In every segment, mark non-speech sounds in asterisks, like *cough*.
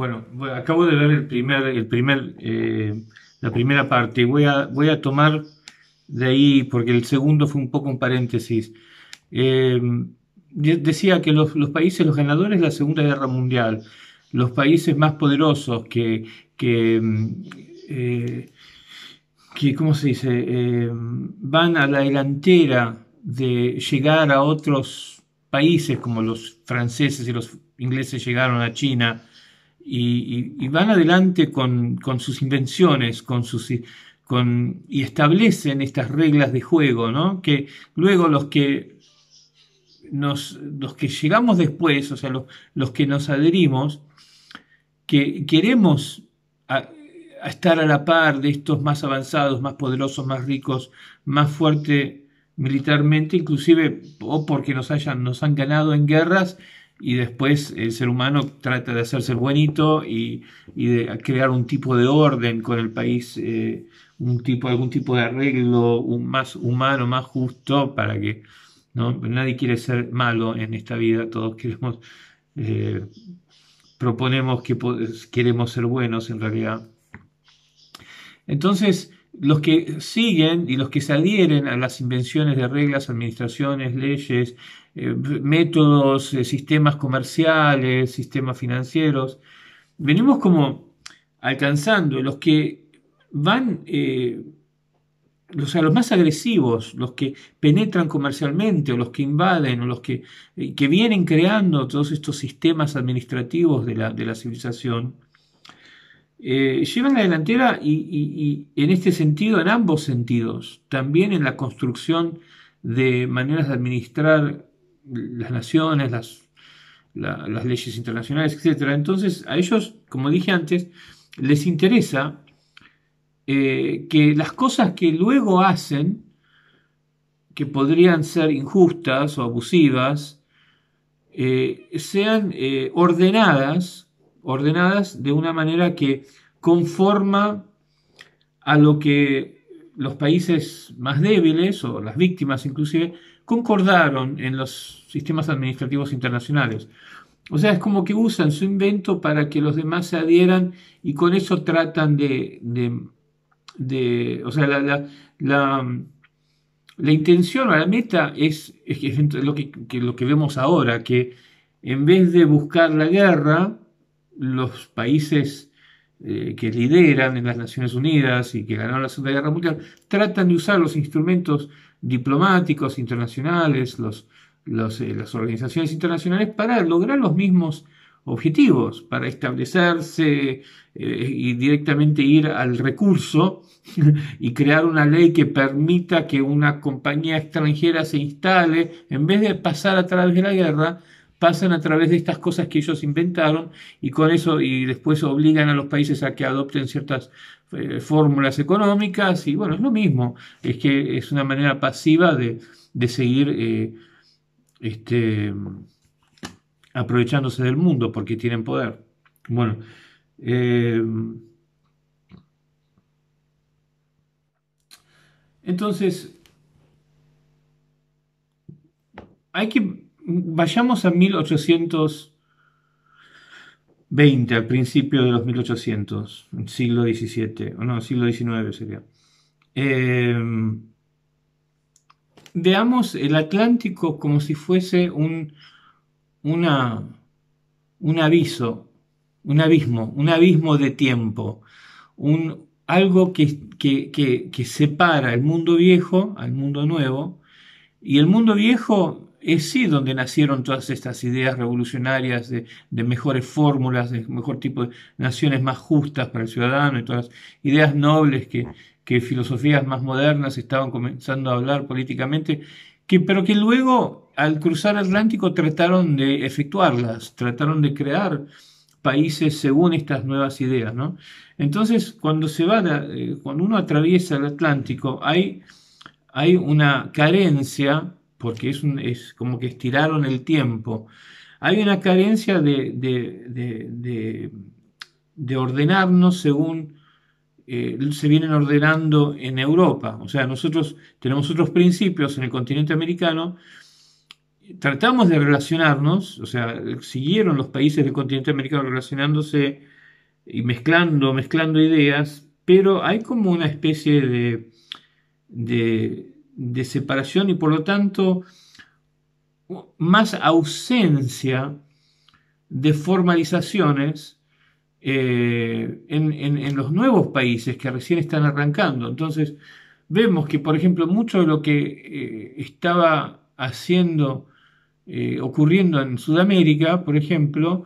Bueno, acabo de ver el primer, eh, la primera parte. Voy a, tomar de ahí, porque el segundo fue un poco un paréntesis. Em, decía que los, países, los ganadores de la Segunda Guerra Mundial, los países más poderosos que, em, eh, ¿cómo se dice?, em, van a la delantera de llegar a otros países como los franceses y los ingleses llegaron a China, y, van adelante con, con, sus invenciones, con sus... Con, y establecen estas reglas de juego, ¿no? Que luego los que nos, los que llegamos después, o sea, los, los que nos adherimos, que queremos a, estar a la par de estos más avanzados, más poderosos, más ricos, más fuertes militarmente, inclusive o porque nos hayan nos han ganado en guerras y después el ser humano trata de hacerse el buenito y, de crear un tipo de orden con el país, eh, un tipo, algún tipo de arreglo más humano, más justo, para que nadie quiere ser malo en esta vida, todos queremos, eh, proponemos que queremos ser buenos en realidad. Entonces, los que siguen y los que se adhieren a las invenciones de reglas, administraciones, leyes, eh, métodos, eh, sistemas comerciales, sistemas financieros, venimos como alcanzando los que van, eh, o sea, los más agresivos, los que penetran comercialmente o los que invaden o los que, que vienen creando todos estos sistemas administrativos de la, de la civilización eh, llevan la delantera y, en este sentido, en ambos sentidos, también en la construcción de maneras de administrar las naciones, las, leyes internacionales, etc. Entonces, a ellos, como dije antes, les interesa eh, que las cosas que luego hacen, que podrían ser injustas o abusivas, eh, sean ordenadas ordenadas de una manera que conforma a lo que los países más débiles o las víctimas inclusive concordaron en los sistemas administrativos internacionales. O sea, es como que usan su invento para que los demás se adhieran y con eso tratan de... o sea, la, la, intención o la meta es, lo, que, lo que vemos ahora, que en vez de buscar la guerra, los países eh, que lideran en las Naciones Unidas y que ganaron la Segunda Guerra Mundial, tratan de usar los instrumentos diplomáticos internacionales, los, eh, las organizaciones internacionales, para lograr los mismos objetivos, para establecerse eh, y directamente ir al recurso *laughs* y crear una ley que permita que una compañía extranjera se instale, en vez de pasar a través de la guerra, pasan a través de estas cosas que ellos inventaron y con eso y después obligan a los países a que adopten ciertas eh, fórmulas económicas y bueno, es lo mismo, es que es una manera pasiva de, seguir eh, este, aprovechándose del mundo porque tienen poder. Bueno, eh, entonces hay que vayamos a 1820, al principio de los 1800, siglo XVII, o no, siglo XIX sería. Em, veamos el Atlántico como si fuese un, un aviso, un abismo, un abismo de tiempo, un, algo que separa el mundo viejo al mundo nuevo, y el mundo viejo es sí donde nacieron todas estas ideas revolucionarias de, mejores fórmulas, de mejor tipo de naciones más justas para el ciudadano y todas las ideas nobles que, que filosofías más modernas estaban comenzando a hablar políticamente, que, pero que luego al cruzar Atlántico trataron de efectuarlas, trataron de crear países según estas nuevas ideas. ¿no? Entonces, cuando, se eh, cuando uno atraviesa el Atlántico, hay, hay una carencia porque es, como que estiraron el tiempo. Hay una carencia de, ordenarnos según eh, se vienen ordenando en Europa. O sea, nosotros tenemos otros principios en el continente americano, tratamos de relacionarnos, o sea, siguieron los países del continente americano relacionándose y mezclando, mezclando ideas, pero hay como una especie de, de separación y por lo tanto más ausencia de formalizaciones eh, en, los nuevos países que recién están arrancando. Entonces, vemos que, por ejemplo, mucho de lo que eh, estaba haciendo, eh, ocurriendo en Sudamérica, por ejemplo,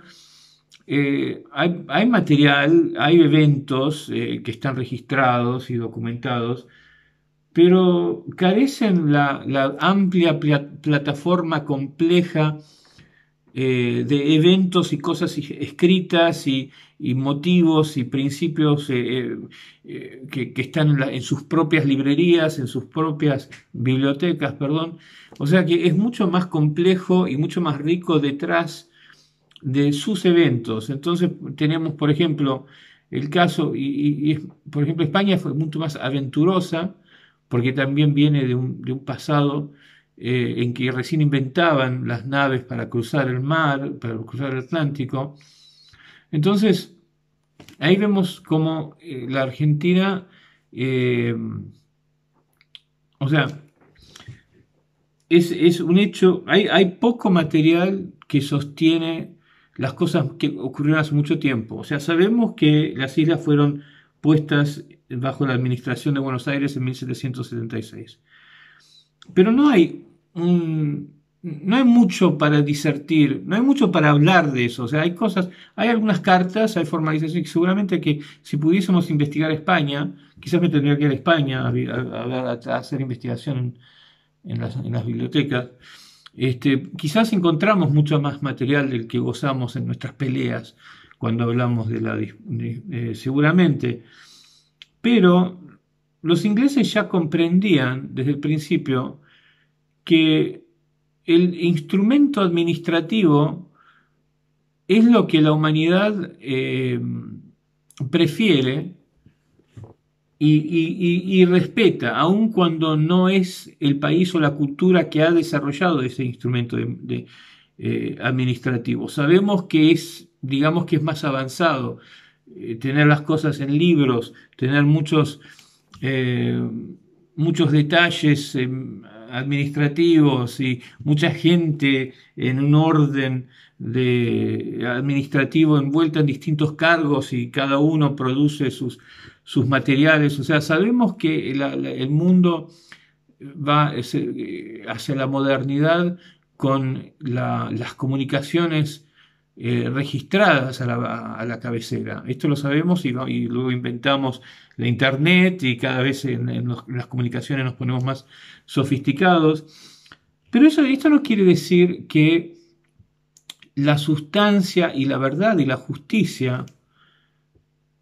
hay, material, hay eventos que están registrados y documentados pero carecen la, amplia plataforma compleja eh, de eventos y cosas escritas y, motivos y principios eh, eh, que, que, están en, sus propias librerías, en sus propias bibliotecas, perdón. O sea que es mucho más complejo y mucho más rico detrás de sus eventos. Entonces tenemos, por ejemplo, el caso, y por ejemplo España fue mucho más aventurosa, porque también viene de un, pasado eh, en que recién inventaban las naves para cruzar el mar, para cruzar el Atlántico. Entonces, ahí vemos cómo eh, la Argentina, eh, o sea, es, un hecho, hay, hay poco material que sostiene las cosas que ocurrieron hace mucho tiempo. O sea, sabemos que las islas fueron puestas bajo la administración de Buenos Aires en 1776. Pero no hay un, no hay mucho para disertir, no hay mucho para hablar de eso. O sea, hay cosas, hay algunas cartas, hay formalizaciones. Seguramente que si pudiésemos investigar España, quizás me tendría que ir a España a, hacer investigación en, las, en las, bibliotecas. Este, quizás encontramos mucho más material del que gozamos en nuestras peleas cuando hablamos de la. Eh, seguramente. Pero los ingleses ya comprendían desde el principio que el instrumento administrativo es lo que la humanidad eh, prefiere y, respeta, aun cuando no es el país o la cultura que ha desarrollado ese instrumento eh, administrativo. Sabemos que es, digamos que es más avanzado, eh, tener las cosas en libros, tener muchos, eh, muchos detalles eh, administrativos y mucha gente en un orden de administrativo envuelta en distintos cargos y cada uno produce sus, sus materiales. O sea, sabemos que el mundo va hacia la modernidad con las comunicaciones eh, registradas a la, cabecera. Esto lo sabemos y, luego inventamos la internet y cada vez en, las comunicaciones nos ponemos más sofisticados. Pero eso, esto no quiere decir que la sustancia y la verdad y la justicia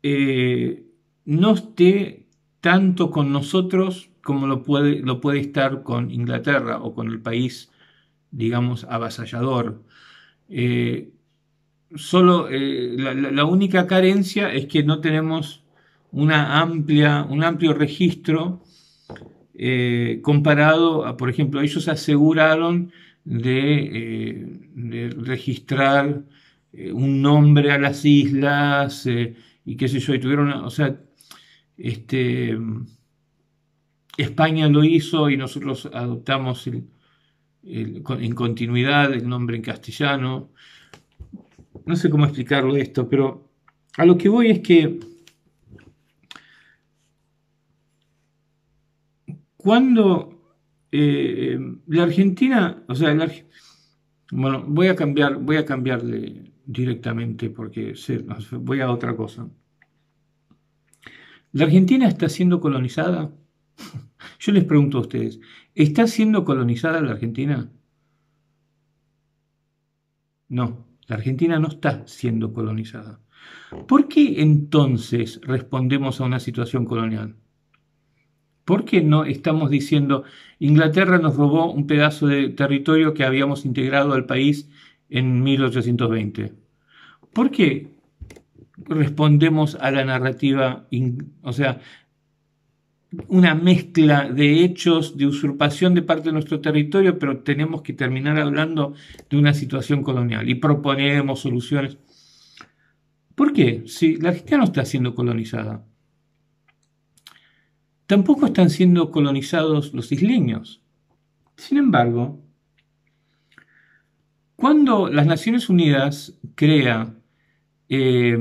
eh, no esté tanto con nosotros como lo puede, lo puede estar con Inglaterra o con el país, digamos, avasallador. Eh, solo eh, la, única carencia es que no tenemos una amplia, un amplio registro eh, comparado a, por ejemplo, ellos aseguraron de, eh, registrar un nombre a las islas y qué sé yo, y tuvieron, o sea, este, España lo hizo y nosotros adoptamos en continuidad el nombre en castellano no sé cómo explicarlo esto, pero a lo que voy es que cuando eh, la Argentina, o sea, bueno, voy a cambiar, voy a cambiarle directamente porque voy a otra cosa. ¿La Argentina está siendo colonizada? *laughs* Yo les pregunto a ustedes, ¿está siendo colonizada la Argentina? No. La Argentina no está siendo colonizada. ¿Por qué entonces respondemos a una situación colonial? ¿Por qué no estamos diciendo Inglaterra nos robó un pedazo de territorio que habíamos integrado al país en 1820? ¿Por qué respondemos a la narrativa, o sea, una mezcla de hechos de usurpación de parte de nuestro territorio, pero tenemos que terminar hablando de una situación colonial y proponemos soluciones. ¿Por qué? Si la Argentina no está siendo colonizada. Tampoco están siendo colonizados los isleños. Sin embargo, cuando las Naciones Unidas crea eh,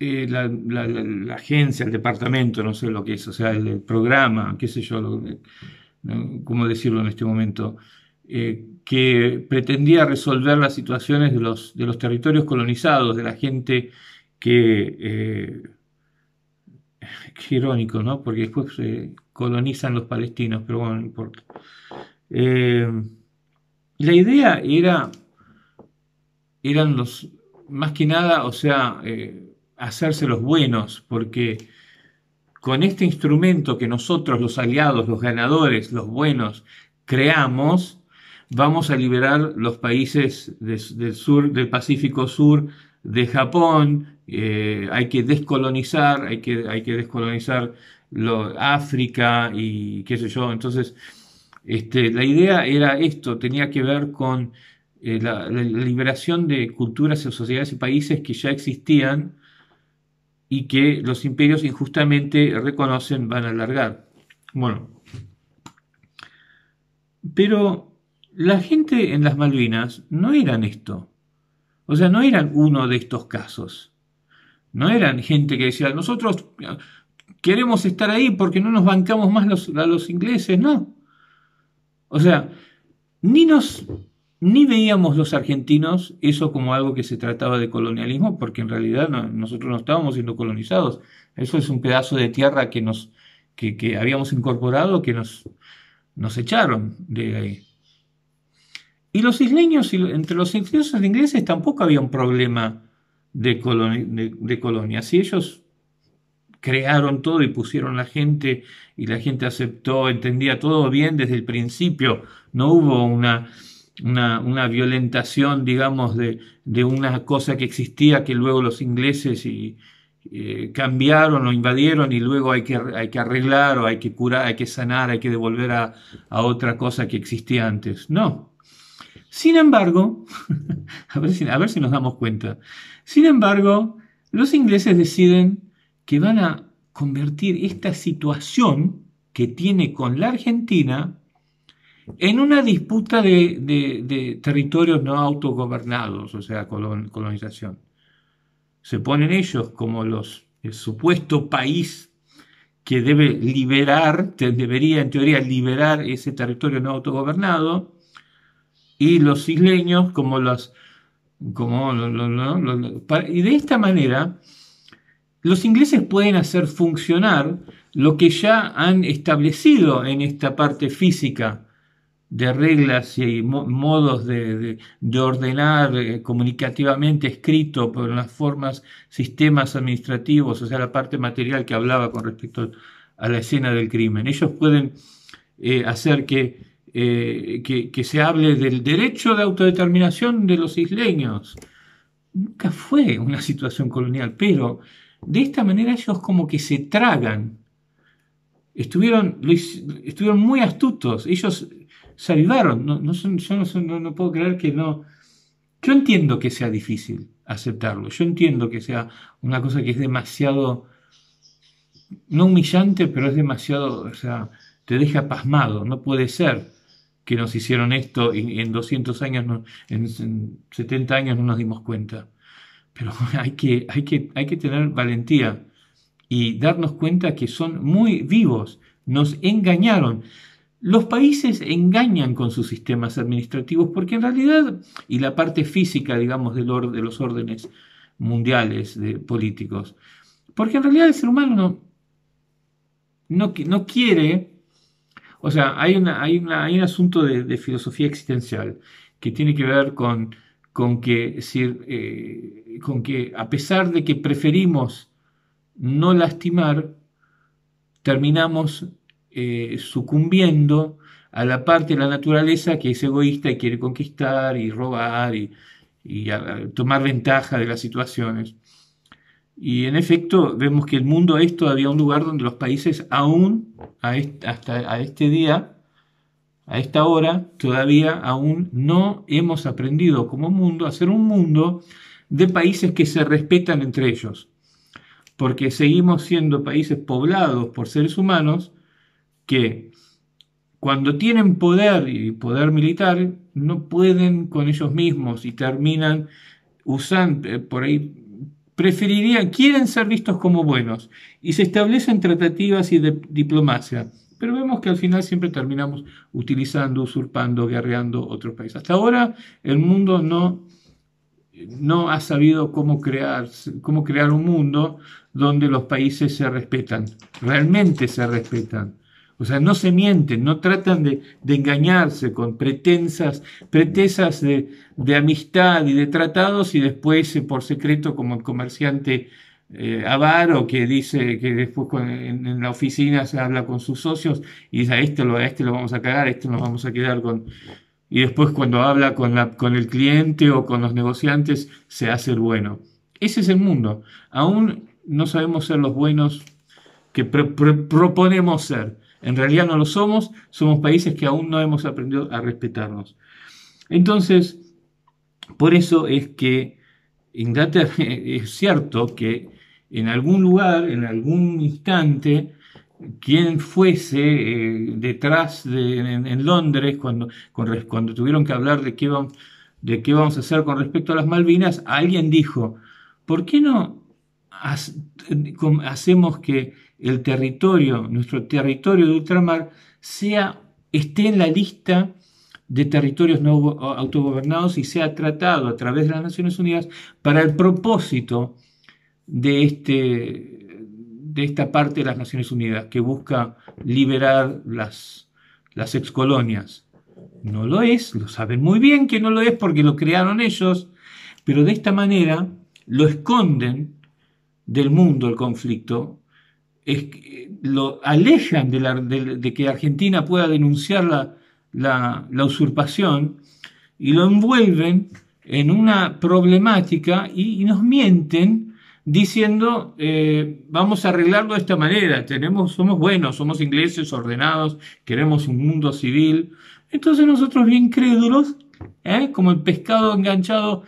eh, la, agencia, el departamento, no sé lo que es, o sea, el, programa, qué sé yo, cómo decirlo en este momento, eh, que pretendía resolver las situaciones de los, territorios colonizados, de la gente que... Eh, *laughs* qué irónico, ¿no? Porque después se colonizan los palestinos, pero bueno, no importa. la idea era, eran los, más que nada, o sea, hacerse los buenos, porque con este instrumento que nosotros, los aliados, los ganadores, los buenos, creamos, vamos a liberar los países del sur, del Pacífico Sur, de Japón, eh, hay que descolonizar, hay que, hay que descolonizar África y qué sé yo. Entonces, este, la idea era esto, tenía que ver con eh, la, liberación de culturas, y sociedades y países que ya existían y que los imperios injustamente reconocen van a alargar. Bueno, pero la gente en las Malvinas no eran esto. O sea, no eran uno de estos casos. No eran gente que decía, nosotros queremos estar ahí porque no nos bancamos más a los ingleses, no. O sea, ni nos ni veíamos los argentinos eso como algo que se trataba de colonialismo, porque en realidad nosotros no estábamos siendo colonizados. Eso es un pedazo de tierra que nos que, habíamos incorporado, que nos, nos echaron de ahí. Y los isleños, entre los isleños ingleses tampoco había un problema de, de, de colonia. Si ellos crearon todo y pusieron la gente y la gente aceptó, entendía todo bien desde el principio, no hubo una una, una violentación, digamos, de, de, una cosa que existía que luego los ingleses y, eh, cambiaron o invadieron y luego hay que, hay que arreglar o hay que curar, hay que sanar, hay que devolver a, a otra cosa que existía antes. No. Sin embargo, *laughs* a ver, si, a ver si nos damos cuenta, sin embargo, los ingleses deciden que van a convertir esta situación que tiene con la Argentina en una disputa de, territorios no autogobernados, o sea, colonización. Se ponen ellos como los, el supuesto país que debe liberar, debería en teoría liberar ese territorio no autogobernado, y los isleños como los... Como, y de esta manera, los ingleses pueden hacer funcionar lo que ya han establecido en esta parte física de reglas y modos de, ordenar eh, comunicativamente escrito por las formas, sistemas administrativos, o sea, la parte material que hablaba con respecto a la escena del crimen. Ellos pueden eh, hacer eh, que, que, se hable del derecho de autodeterminación de los isleños. Nunca fue una situación colonial, pero de esta manera ellos como que se tragan. Estuvieron, estuvieron muy astutos. Ellos se No, yo no, no, puedo creer que no... Yo entiendo que sea difícil aceptarlo, yo entiendo que sea una cosa que es demasiado, no humillante, pero es demasiado, o sea, te deja pasmado, no puede ser que nos hicieron esto y en 200 años, en 70 años no nos dimos cuenta. Pero *laughs* hay que, hay que, hay que tener valentía y darnos cuenta que son muy vivos, nos engañaron. Los países engañan con sus sistemas administrativos porque en realidad, y la parte física, digamos, de los órdenes mundiales de políticos, porque en realidad el ser humano no, no, no quiere, o sea, hay, una, hay, un asunto de, filosofía existencial que tiene que ver con, con, que, decir, eh, con que a pesar de que preferimos no lastimar, terminamos eh, sucumbiendo a la parte de la naturaleza que es egoísta y quiere conquistar y robar y, tomar ventaja de las situaciones. Y en efecto, vemos que el mundo es todavía un lugar donde los países aún, hasta a este día, a esta hora, todavía aún no hemos aprendido como mundo a ser un mundo de países que se respetan entre ellos. Porque seguimos siendo países poblados por seres humanos que cuando tienen poder y poder militar, no pueden con ellos mismos y terminan usando, eh, por ahí preferirían, quieren ser vistos como buenos y se establecen tratativas y diplomacia. Pero vemos que al final siempre terminamos utilizando, usurpando, guerreando otros países. Hasta ahora el mundo no, no ha sabido cómo crear, cómo crear un mundo donde los países se respetan, realmente se respetan. O sea, no se mienten, no tratan de, engañarse con pretensas, pretesas de, amistad y de tratados y después eh, por secreto como el comerciante eh, avaro que dice que después en, la oficina se habla con sus socios y dice a este lo, este lo vamos a cagar, a este nos vamos a quedar con... Y después cuando habla con, con el cliente o con los negociantes se hace el bueno. Ese es el mundo. Aún no sabemos ser los buenos que proponemos ser en realidad no lo somos, somos países que aún no hemos aprendido a respetarnos. Entonces, por eso es que *laughs* es cierto que en algún lugar, en algún instante, quien fuese eh, detrás de, en, Londres cuando, cuando tuvieron que hablar de qué, vamos, de qué vamos a hacer con respecto a las Malvinas, alguien dijo, ¿por qué no hacemos que el territorio, nuestro territorio de ultramar, sea, esté en la lista de territorios no autogobernados y sea tratado a través de las Naciones Unidas para el propósito de, este, de esta parte de las Naciones Unidas que busca liberar las, las excolonias. No lo es, lo saben muy bien que no lo es porque lo crearon ellos, pero de esta manera lo esconden del mundo el conflicto eh, lo alejan de, que Argentina pueda denunciar la, usurpación y lo envuelven en una problemática y, nos mienten diciendo eh, vamos a arreglarlo de esta manera, tenemos, somos buenos, somos ingleses ordenados, queremos un mundo civil. Entonces nosotros bien crédulos, ¿eh? como el pescado enganchado,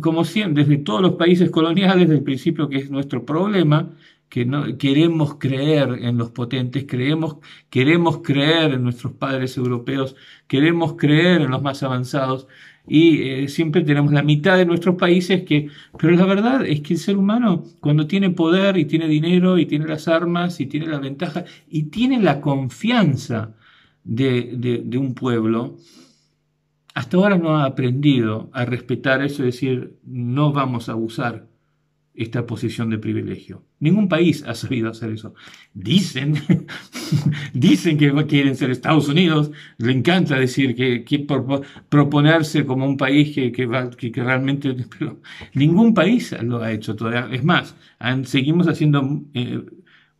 como siempre, desde todos los países coloniales, desde el principio que es nuestro problema, que no, queremos creer en los potentes, creemos, queremos creer en nuestros padres europeos, queremos creer en los más avanzados y eh, siempre tenemos la mitad de nuestros países que... Pero la verdad es que el ser humano cuando tiene poder y tiene dinero y tiene las armas y tiene la ventaja y tiene la confianza de, de, de un pueblo, hasta ahora no ha aprendido a respetar eso es decir no vamos a abusar esta posición de privilegio. Ningún país ha sabido hacer eso. Dicen, *laughs* dicen que quieren ser Estados Unidos, le encanta decir que, proponerse como un país que, que, realmente... *laughs* ningún país lo ha hecho todavía. Es más, seguimos haciendo eh,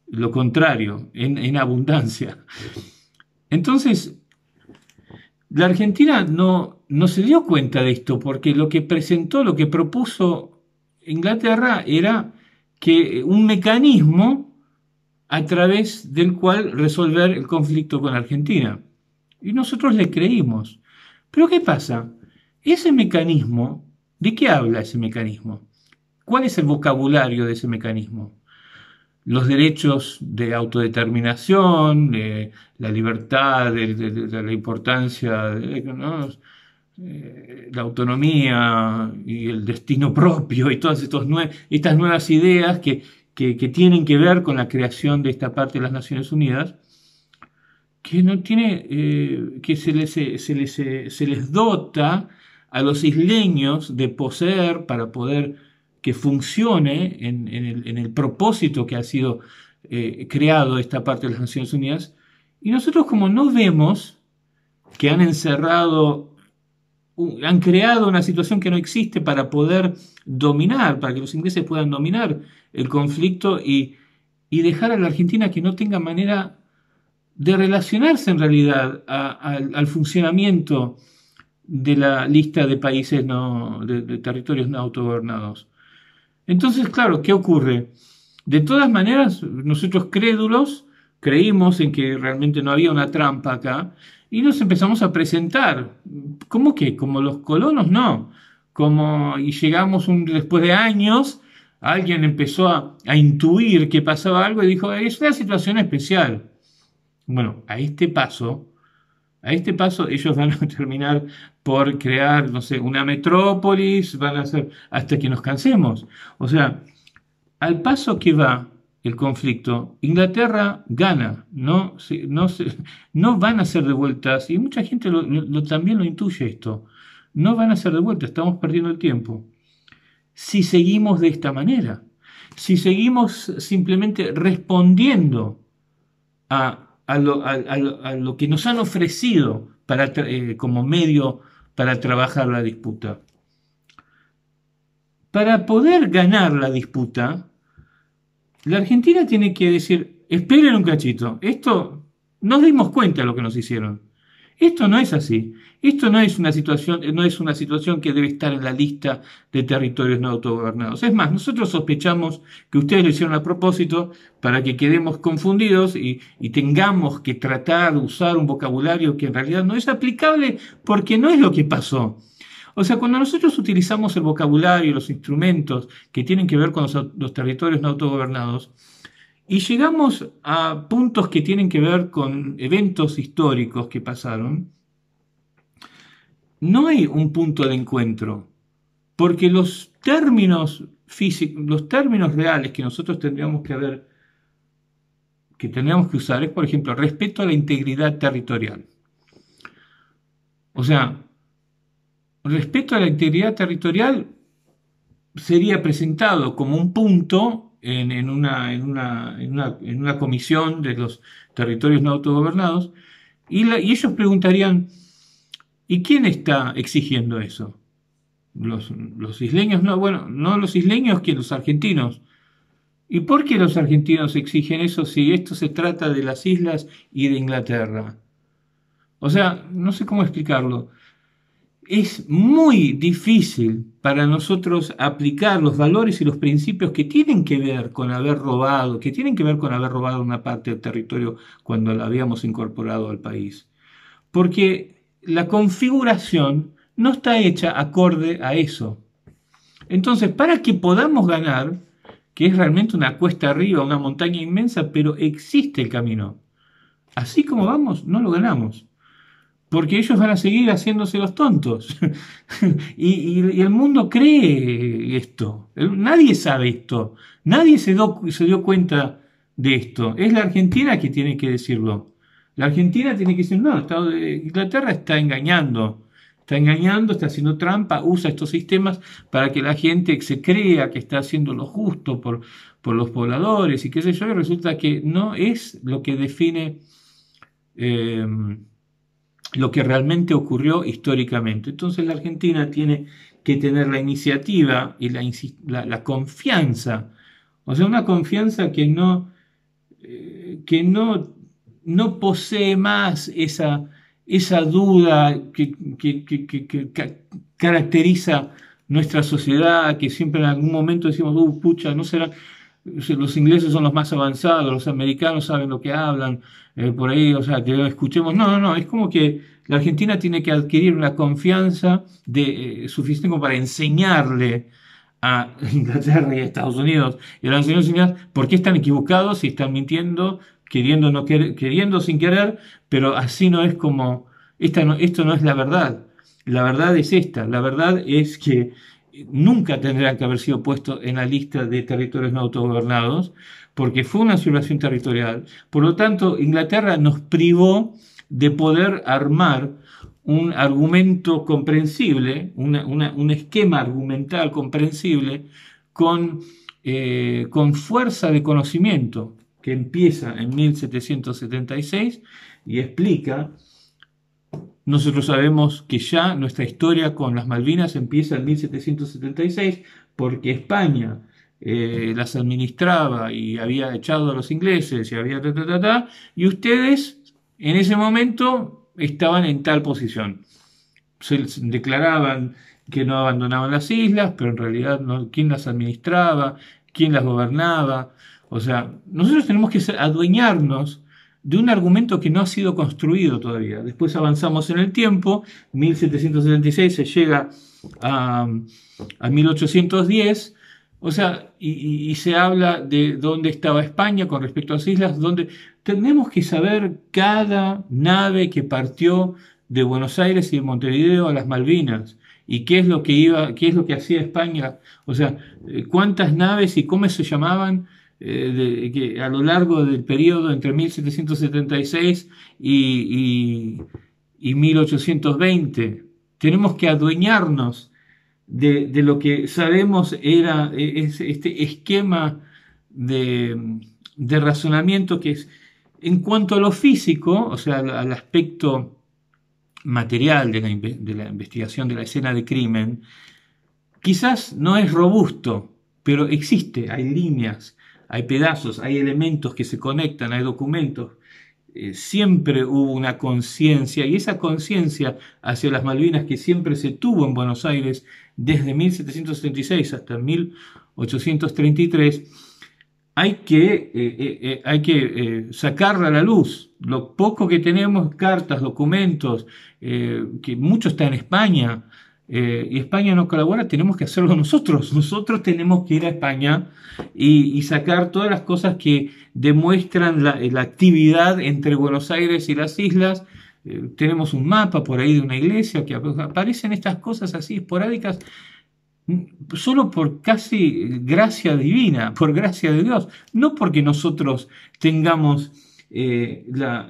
lo contrario, en, abundancia. Entonces, la Argentina no, no se dio cuenta de esto, porque lo que presentó, lo que propuso Inglaterra era que eh, un mecanismo a través del cual resolver el conflicto con Argentina. Y nosotros le creímos. Pero ¿qué pasa? Ese mecanismo, ¿de qué habla ese mecanismo? ¿Cuál es el vocabulario de ese mecanismo? Los derechos de autodeterminación, de la libertad, de, la importancia, de, ¿no? Eh, la autonomía y el destino propio y todas estos estas nuevas ideas que, tienen que ver con la creación de esta parte de las Naciones Unidas, que, no tiene, eh, que se, les, se, les, dota a los isleños de poseer para poder que funcione en, el, propósito que ha sido eh, creado esta parte de las Naciones Unidas. Y nosotros como no vemos que han encerrado han creado una situación que no existe para poder dominar, para que los ingleses puedan dominar el conflicto y, dejar a la Argentina que no tenga manera de relacionarse en realidad al funcionamiento de la lista de países no, de, de, territorios no autogobernados. Entonces, claro, ¿qué ocurre? De todas maneras, nosotros crédulos creímos en que realmente no había una trampa acá y nos empezamos a presentar. ¿Cómo que? Como los colonos, no. Como, y llegamos un, después de años, alguien empezó a, a intuir que pasaba algo y dijo, es una situación especial. Bueno, a este paso, a este paso ellos van a *laughs* terminar por crear, no sé, una metrópolis, van a hacer hasta que nos cansemos. O sea, al paso que va, el conflicto, Inglaterra gana, no, no, van a ser devueltas, y mucha gente lo, también lo intuye esto, no van a ser devueltas, estamos perdiendo el tiempo. Si seguimos de esta manera, si seguimos simplemente respondiendo a, lo, que nos han ofrecido para, eh, como medio para trabajar la disputa. Para poder ganar la disputa, la Argentina tiene que decir, esperen un cachito, esto nos dimos cuenta de lo que nos hicieron. Esto no es así. Esto no es una situación, no es una situación que debe estar en la lista de territorios no autogobernados. Es más, nosotros sospechamos que ustedes lo hicieron a propósito para que quedemos confundidos y, y tengamos que tratar de usar un vocabulario que en realidad no es aplicable porque no es lo que pasó. O sea, cuando nosotros utilizamos el vocabulario, los instrumentos que tienen que ver con los, territorios no autogobernados, y llegamos a puntos que tienen que ver con eventos históricos que pasaron, no hay un punto de encuentro, porque los términos físicos, los términos reales que nosotros tendríamos que haber, que tendríamos que usar es, por ejemplo, respeto a la integridad territorial. O sea, respecto a la integridad territorial, sería presentado como un punto en, una, comisión de los territorios no autogobernados y, ellos preguntarían, ¿y quién está exigiendo eso? Los, los, isleños no, bueno, no los isleños, que los argentinos. ¿Y por qué los argentinos exigen eso si esto se trata de las islas y de Inglaterra? O sea, no sé cómo explicarlo es muy difícil para nosotros aplicar los valores y los principios que tienen que ver con haber robado, que tienen que ver con haber robado una parte del territorio cuando la habíamos incorporado al país. Porque la configuración no está hecha acorde a eso. Entonces, para que podamos ganar, que es realmente una cuesta arriba, una montaña inmensa, pero existe el camino. Así como vamos, no lo ganamos porque ellos van a seguir haciéndose los tontos. *laughs* y, el mundo cree esto. Nadie sabe esto. Nadie se, dio cuenta de esto. Es la Argentina que tiene que decirlo. La Argentina tiene que decir, no, Estado de Inglaterra está engañando. Está engañando, está haciendo trampa, usa estos sistemas para que la gente se crea que está haciendo lo justo por, por los pobladores y qué sé yo, y resulta que no es lo que define eh, lo que realmente ocurrió históricamente. Entonces la Argentina tiene que tener la iniciativa y la, confianza, o sea, una confianza que no, eh, que no, no posee más esa, esa duda que, que, caracteriza nuestra sociedad, que siempre en algún momento decimos, uh, pucha, no será, los ingleses son los más avanzados, los americanos saben lo que hablan, eh, por ahí, o sea, que lo escuchemos. No, no, no, es como que la Argentina tiene que adquirir una confianza de, eh, suficiente como para enseñarle a *laughs* Inglaterra y a Estados Unidos y a por qué están equivocados y están mintiendo, queriendo, no queriendo sin querer, pero así no es como, esta esto no es la verdad. La verdad es esta, la verdad es que nunca tendrían que haber sido puestos en la lista de territorios no autogobernados, porque fue una situación territorial. Por lo tanto, Inglaterra nos privó de poder armar un argumento comprensible, un esquema argumental comprensible con, eh, con fuerza de conocimiento que empieza en 1776 y explica nosotros sabemos que ya nuestra historia con las Malvinas empieza en 1776 porque España eh, las administraba y había echado a los ingleses y había ta, ta, ta, ta, y ustedes en ese momento estaban en tal posición. Se declaraban que no abandonaban las islas, pero en realidad quién las administraba, quién las gobernaba. O sea, nosotros tenemos que adueñarnos de un argumento que no ha sido construido todavía. Después avanzamos en el tiempo, 1776 se llega a, 1810, o sea, y, y, se habla de dónde estaba España con respecto a las islas, donde tenemos que saber cada nave que partió de Buenos Aires y de Montevideo a las Malvinas y qué es lo que iba, qué es lo que hacía España, o sea, eh, cuántas naves y cómo se llamaban eh, que a lo largo del periodo entre 1776 y, 1820. Tenemos que adueñarnos de, lo que sabemos era e, este esquema de, razonamiento que es en cuanto a lo físico, o sea, al, aspecto material de la, de la, investigación de la escena de crimen, quizás no es robusto, pero existe, hay líneas hay pedazos, hay elementos que se conectan, hay documentos. Eh, siempre hubo una conciencia y esa conciencia hacia las Malvinas que siempre se tuvo en Buenos Aires desde 1776 hasta 1833, hay que, eh, eh, hay que sacarla a la luz. Lo poco que tenemos, cartas, documentos, que mucho está en España, eh, y España no colabora, tenemos que hacerlo nosotros. Nosotros tenemos que ir a España y, sacar todas las cosas que demuestran eh, la, actividad entre Buenos Aires y las islas. Eh, tenemos un mapa por ahí de una iglesia que aparecen estas cosas así esporádicas mm, solo por casi gracia divina, por gracia de Dios, no porque nosotros tengamos, la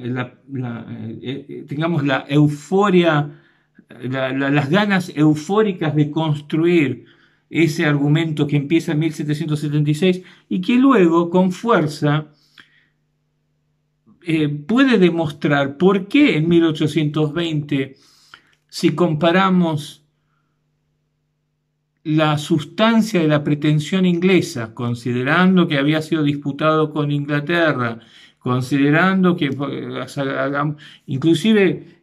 tengamos la euforia las ganas eufóricas de construir ese argumento que empieza en 1776 y que luego con fuerza eh, puede demostrar por qué en 1820, si comparamos la sustancia de la pretensión inglesa, considerando que había sido disputado con Inglaterra, considerando que inclusive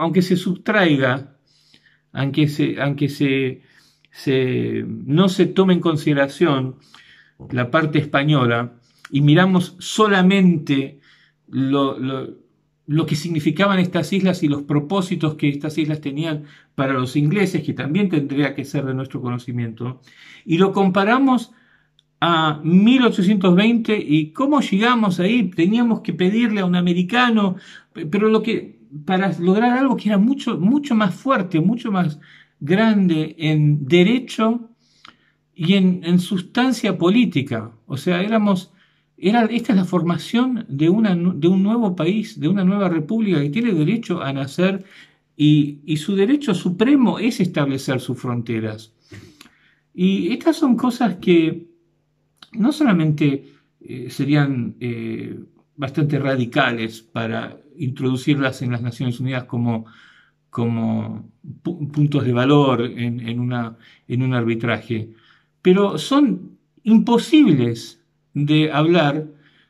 aunque se subtraiga, aunque, se, aunque no se tome en consideración la parte española y miramos solamente lo, lo que significaban estas islas y los propósitos que estas islas tenían para los ingleses, que también tendría que ser de nuestro conocimiento, y lo comparamos a 1820 y cómo llegamos ahí, teníamos que pedirle a un americano, pero lo que para lograr algo que era mucho mucho más fuerte, mucho más grande en derecho y en, sustancia política, o sea, éramos era, esta es la formación de, una, de un nuevo país, de una nueva república que tiene derecho a nacer y, y su derecho supremo es establecer sus fronteras. Y estas son cosas que no solamente eh, serían eh, bastante radicales para introducirlas en las Naciones Unidas como, como puntos de valor en, en un arbitraje, pero son imposibles de hablar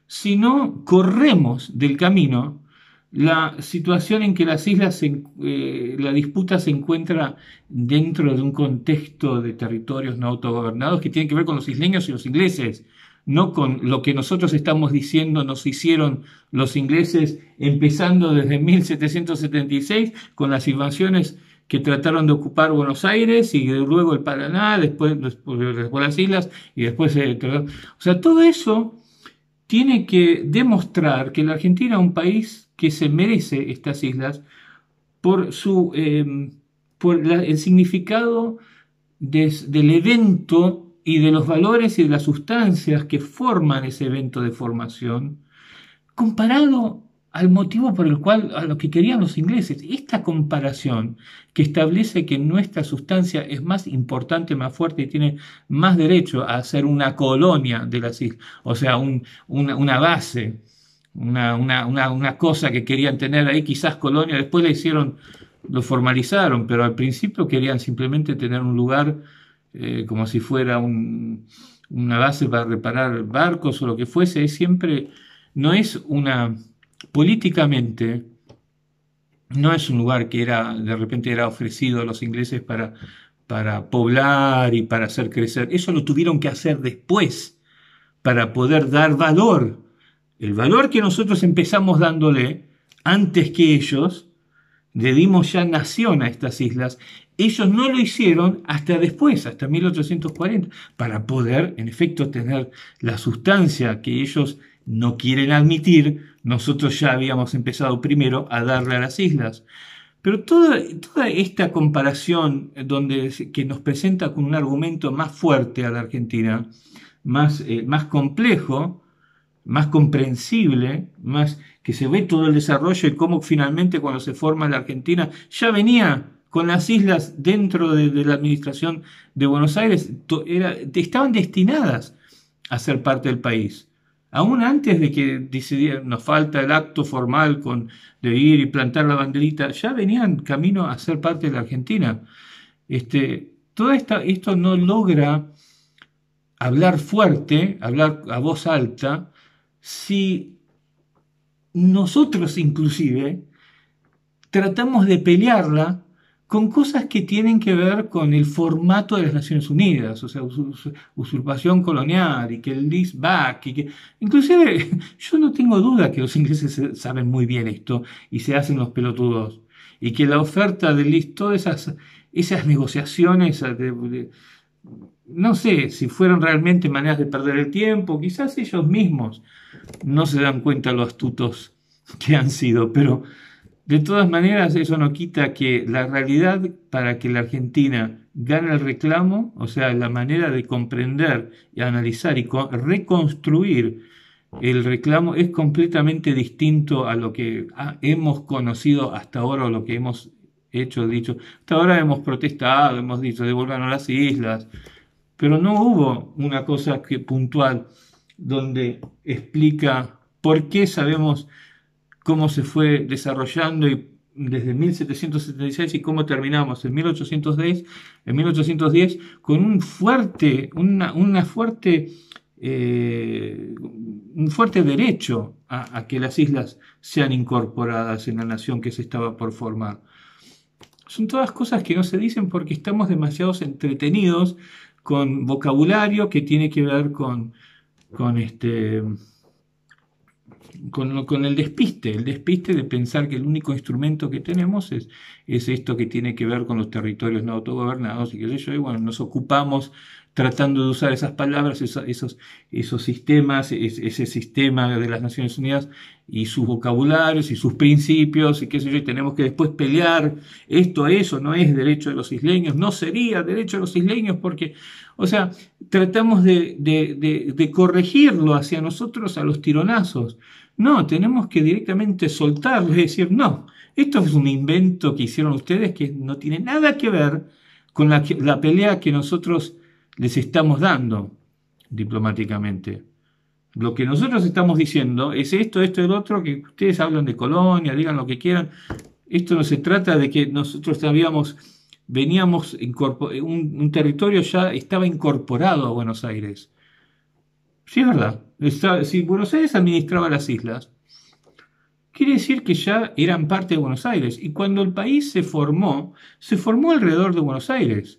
si no corremos del camino la situación en que las islas, eh, la disputa se encuentra dentro de un contexto de territorios no autogobernados que tiene que ver con los isleños y los ingleses, no con lo que nosotros estamos diciendo nos hicieron los ingleses empezando desde 1776 con las invasiones que trataron de ocupar Buenos Aires y luego el Paraná, después, después, las islas y después... el... Eh, o sea, todo eso tiene que demostrar que la Argentina es un país que se merece estas islas por, su, em, por el significado del evento y de los valores y de las sustancias que forman ese evento de formación, comparado al motivo por el cual, a lo que querían los ingleses. Esta comparación que establece que nuestra sustancia es más importante, más fuerte y tiene más derecho a ser una colonia de las islas, o sea, una base una, cosa que querían tener ahí, quizás colonia, después la hicieron, lo formalizaron, pero al principio querían simplemente tener un lugar eh, como si fuera un, una base para reparar barcos o lo que fuese, es siempre, no es una, políticamente, no es un lugar que era, de repente era ofrecido a los ingleses para, para poblar y para hacer crecer. Eso lo tuvieron que hacer después para poder dar valor el valor que nosotros empezamos dándole antes que ellos, le dimos ya nación a estas islas, ellos no lo hicieron hasta después, hasta 1840, para poder, en efecto, tener la sustancia que ellos no quieren admitir. Nosotros ya habíamos empezado primero a darle a las islas. Pero toda, toda esta comparación donde, que nos presenta con un argumento más fuerte a la Argentina, más, eh, más complejo, más comprensible, más que se ve todo el desarrollo y cómo finalmente cuando se forma la Argentina ya venía con las islas dentro de, la administración de Buenos Aires, estaban destinadas a ser parte del país. Aún antes de que nos falta el acto formal con, de ir y plantar la banderita, ya venían camino a ser parte de la Argentina. Este, todo esto no logra hablar fuerte, hablar a voz alta, si nosotros inclusive tratamos de pelearla con cosas que tienen que ver con el formato de las Naciones Unidas, o sea, usurpación colonial y que el list back y que... Inclusive *laughs* yo no tengo duda que los ingleses saben muy bien esto y se hacen los pelotudos y que la oferta del list todas esas, esas negociaciones no sé si fueron realmente maneras de perder el tiempo, quizás ellos mismos no se dan cuenta lo astutos que han sido, pero de todas maneras eso no quita que la realidad para que la Argentina gane el reclamo, o sea, la manera de comprender y analizar y reconstruir el reclamo es completamente distinto a lo que hemos conocido hasta ahora o lo que hemos hecho, dicho. Hasta ahora hemos protestado, hemos dicho, devuelvan las islas, pero no hubo una cosa que puntual donde explica por qué sabemos cómo se fue desarrollando desde 1776 y cómo terminamos en 1810, en 1810 con un fuerte, una, fuerte, eh, un fuerte derecho a, a, que las islas sean incorporadas en la nación que se estaba por formar. Son todas cosas que no se dicen porque estamos demasiados entretenidos con vocabulario que tiene que ver con, con este, con, el despiste, el despiste de pensar que el único instrumento que tenemos es, es esto que tiene que ver con los territorios no autogobernados y que yo, y bueno, nos ocupamos tratando de usar esas palabras, esos, esos, sistemas, ese sistema de las Naciones Unidas y sus vocabularios y sus principios y qué sé yo, y tenemos que después pelear esto, eso no es derecho de los isleños, no sería derecho de los isleños porque, o sea, tratamos de, de, de, de corregirlo hacia nosotros a los tironazos. No, tenemos que directamente soltarlo y decir, no, esto es un invento que hicieron ustedes que no tiene nada que ver con la, la pelea que nosotros les estamos dando diplomáticamente. Lo que nosotros estamos diciendo es esto, esto, el otro, que ustedes hablan de colonia, digan lo que quieran. Esto no se trata de que nosotros habíamos, veníamos, un, un territorio ya estaba incorporado a Buenos Aires. Sí, es verdad. Si Buenos Aires administraba las islas, quiere decir que ya eran parte de Buenos Aires. Y cuando el país se formó, se formó alrededor de Buenos Aires.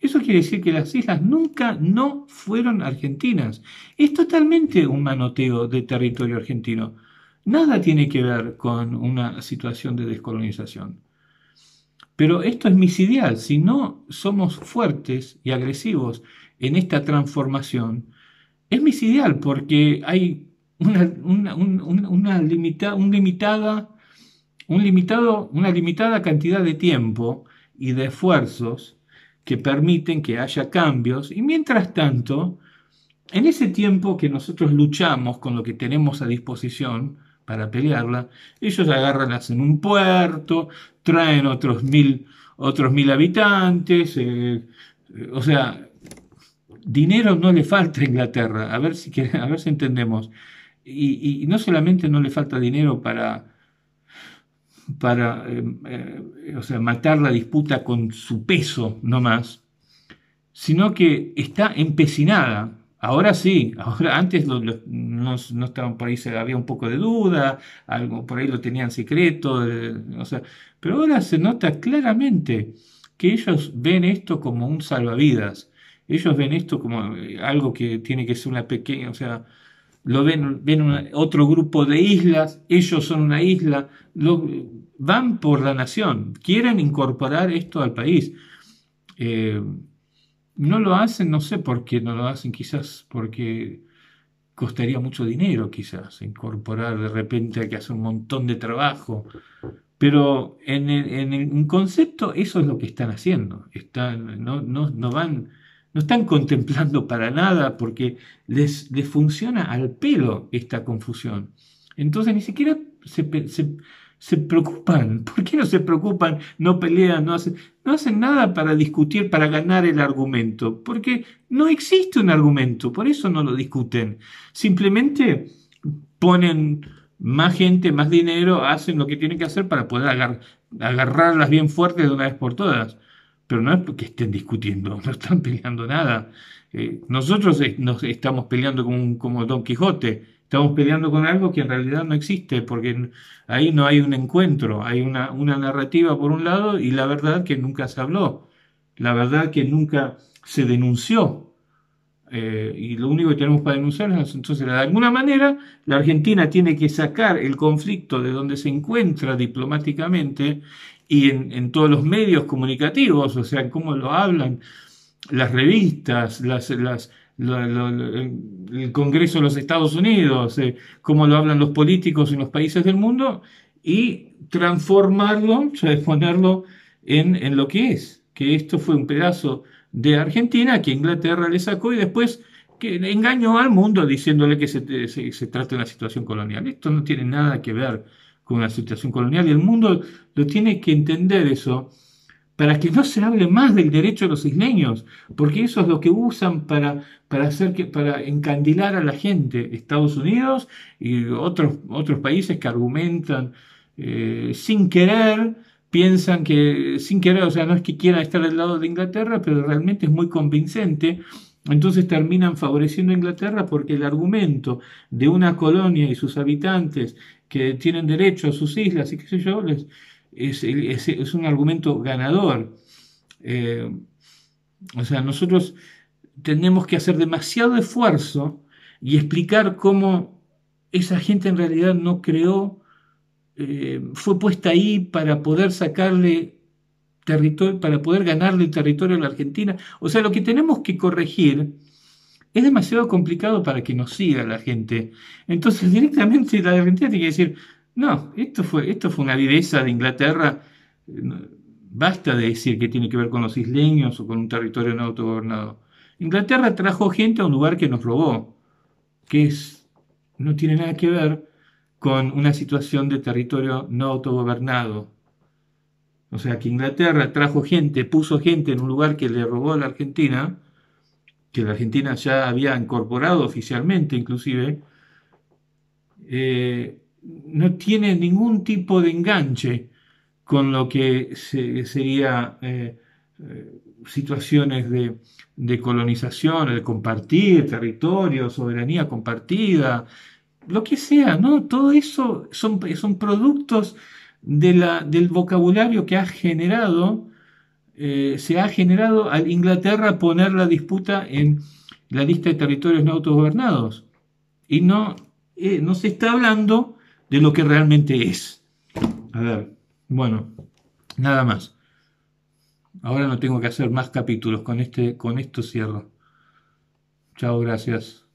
Eso quiere decir que las islas nunca no fueron argentinas. Es totalmente un manoteo de territorio argentino. Nada tiene que ver con una situación de descolonización. Pero esto es ideal. Si no somos fuertes y agresivos en esta transformación, es ideal porque hay una, limitada, un limitado, una limitada cantidad de tiempo y de esfuerzos que permiten que haya cambios y mientras tanto, en ese tiempo que nosotros luchamos con lo que tenemos a disposición para pelearla, ellos agarran, en un puerto, traen otros mil, otros mil habitantes, eh, eh, o sea, dinero no le falta a Inglaterra, a ver si, *laughs* a ver si entendemos. y no solamente no le falta dinero para para eh, eh, o sea, matar la disputa con su peso no más, sino que está empecinada. Ahora sí, ahora *laughs* antes no, estaban por ahí, había un poco de duda, algo por ahí lo tenían secreto, eh, o sea, pero ahora se nota claramente que ellos ven esto como un salvavidas, ellos ven esto como algo que tiene que ser una pequeña, o sea, lo ven, ven otro grupo de islas, ellos son una isla, van por la nación, quieren incorporar esto al país. Eh, no lo hacen, no sé por qué no lo hacen, quizás porque costaría mucho dinero, quizás, incorporar de repente a que hace un montón de trabajo. Pero en, el, en un concepto eso es lo que están haciendo, están, no, no, no van no están contemplando para nada porque les, les funciona al pelo esta confusión. Entonces ni siquiera se, se, preocupan. *laughs* ¿Por qué no se preocupan? No pelean, no hacen, nada para discutir, para ganar el argumento. Porque no existe un argumento, por eso no lo discuten. Simplemente ponen más gente, más dinero, hacen lo que tienen que hacer para poder agarrarlas bien fuertes de una vez por todas pero no es porque estén discutiendo, *laughs* no están peleando nada. Eh, nosotros nos estamos peleando como, como Don Quijote, estamos peleando con algo que en realidad no existe, porque ahí no hay un encuentro, hay una, una narrativa por un lado y la verdad que nunca se habló, la verdad que nunca se denunció, eh, y lo único que tenemos para denunciar es entonces de alguna manera la Argentina tiene que sacar el conflicto de donde se encuentra diplomáticamente y en, todos los medios comunicativos, o sea, cómo lo hablan, las revistas, el Congreso de los Estados Unidos, eh, cómo lo hablan los políticos en los países del mundo, y transformarlo, ponerlo en, en lo que es, que esto fue un pedazo de Argentina que Inglaterra le sacó y después que engañó al mundo diciéndole que se, se trata de una situación colonial. Esto no tiene nada que ver con una situación colonial y el mundo lo tiene que entender eso para que no se hable más del derecho de los isleños, porque eso es lo que usan para, para, hacer que, para encandilar a la gente, Estados Unidos y otros, otros países que argumentan eh, sin querer, piensan que sin querer, o sea, no es que quieran estar al lado de Inglaterra, pero realmente es muy convincente entonces terminan favoreciendo a Inglaterra porque el argumento de una colonia y sus habitantes que tienen derecho a sus islas y qué sé yo, es, un argumento ganador. Eh, o sea, nosotros tenemos que hacer demasiado esfuerzo y explicar cómo esa gente en realidad no creó, eh, fue puesta ahí para poder sacarle para poder ganarle el territorio a la Argentina. O sea, lo que tenemos que corregir es demasiado complicado para que nos siga la gente. Entonces, *laughs* directamente la Argentina tiene que decir, no, esto fue, esto fue una viveza de Inglaterra. Basta de decir que tiene que ver con los isleños o con un territorio no autogobernado. Inglaterra trajo gente a un lugar que nos robó, que no tiene nada que ver con una situación de territorio no autogobernado. O sea, que Inglaterra trajo gente, puso gente en un lugar que le robó a la Argentina, que la Argentina ya había incorporado oficialmente inclusive, eh, no tiene ningún tipo de enganche con lo que sería eh, eh, situaciones de, colonización, de compartir territorio, soberanía compartida, lo que sea, ¿no? Todo eso son, son productos del vocabulario que ha generado, eh, se ha generado al Inglaterra poner la disputa en la lista de territorios no autogobernados. Y no, eh, no se está hablando de lo que realmente es. A ver, bueno, nada más. Ahora no tengo que hacer más capítulos. Con, este, con esto cierro. Chao, gracias.